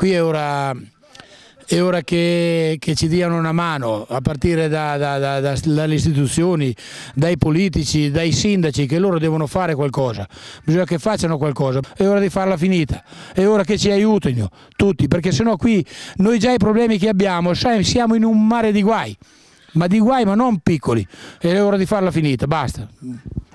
qui è ora, è ora che, che, ci diano una mano, a partire da, da, da, dalle istituzioni, dai politici, dai sindaci, che loro devono fare qualcosa, bisogna che facciano qualcosa, è ora di farla finita, è ora che ci aiutino tutti, perché sennò qui noi già i problemi che abbiamo, siamo in un mare di guai ma di guai ma non piccoli, è ora di farla finita, basta.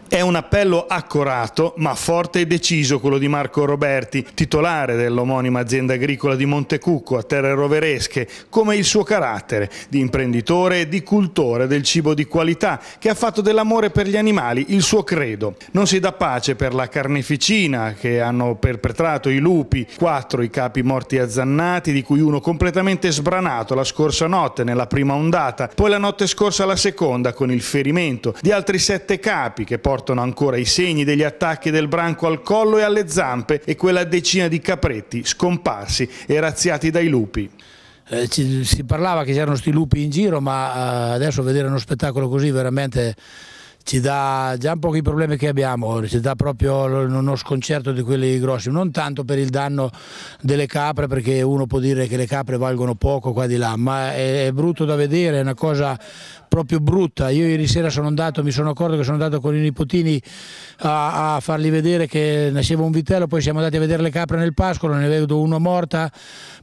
È un appello accorato ma forte e deciso quello di Marco Roberti, titolare dell'omonima azienda agricola di Montecucco a Terre Roveresche, come il suo carattere di imprenditore e di cultore del cibo di qualità che ha fatto dell'amore per gli animali il suo credo. Non si dà pace per la carneficina che hanno perpetrato i lupi, quattro i capi morti azzannati di cui uno completamente sbranato la scorsa notte nella prima ondata, poi la notte scorsa la seconda con il ferimento di altri sette capi che portano portano ancora i segni degli attacchi del branco al collo e alle zampe e quella decina di capretti scomparsi e razziati dai lupi. Eh, ci, si parlava che c'erano sti lupi in giro, ma eh, adesso vedere uno spettacolo così veramente ci dà già un po' i problemi che abbiamo, ci dà proprio uno sconcerto di quelli grossi, non tanto per il danno delle capre, perché uno può dire che le capre valgono poco qua di là, ma è, è brutto da vedere, è una cosa proprio brutta. Io ieri sera sono andato, mi sono accorto che sono andato con i nipotini a, a farli vedere che nasceva un vitello, poi siamo andati a vedere le capre nel pascolo, ne vedo una morta,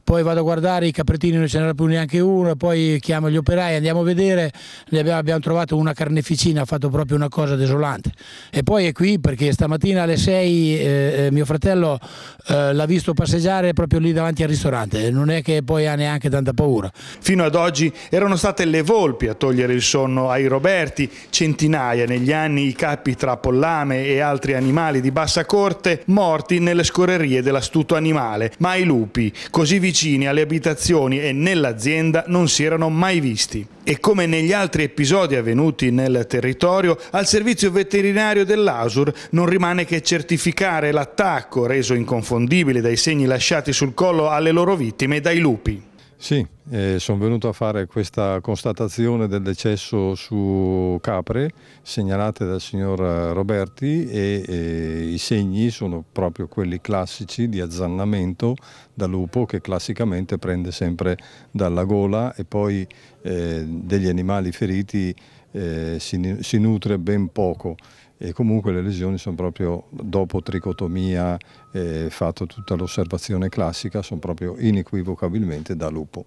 poi vado a guardare i capretini, non ce n'era più neanche uno, poi chiamo gli operai, andiamo a vedere, abbiamo, abbiamo, trovato una carneficina, ha fatto proprio una cosa desolante. E poi è qui perché stamattina alle 6 eh, eh, mio fratello eh, l'ha visto passeggiare proprio lì davanti al ristorante, non è che poi ha neanche tanta paura. Fino ad oggi erano state le volpi a togliere il sono ai Roberti, centinaia negli anni i capi tra pollame e altri animali di bassa corte morti nelle scorrerie dell'astuto animale, ma i lupi, così vicini alle abitazioni e nell'azienda, non si erano mai visti. E come negli altri episodi avvenuti nel territorio, al servizio veterinario dell'ASUR non rimane che certificare l'attacco, reso inconfondibile dai segni lasciati sul collo alle loro vittime, dai lupi. Sì, eh, sono venuto a fare questa constatazione del decesso su capre segnalate dal signor eh, Roberti e, e i segni sono proprio quelli classici di azzannamento da lupo che classicamente prende sempre dalla gola e poi eh, degli animali feriti eh, si, si, nutre ben poco e comunque le lesioni sono proprio dopo tricotomia eh, fatto tutta l'osservazione classica sono proprio inequivocabilmente da lupo.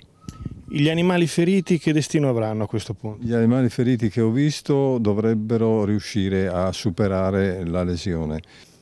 Gli animali feriti che destino avranno a questo punto? Gli animali feriti che ho visto dovrebbero riuscire a superare la lesione.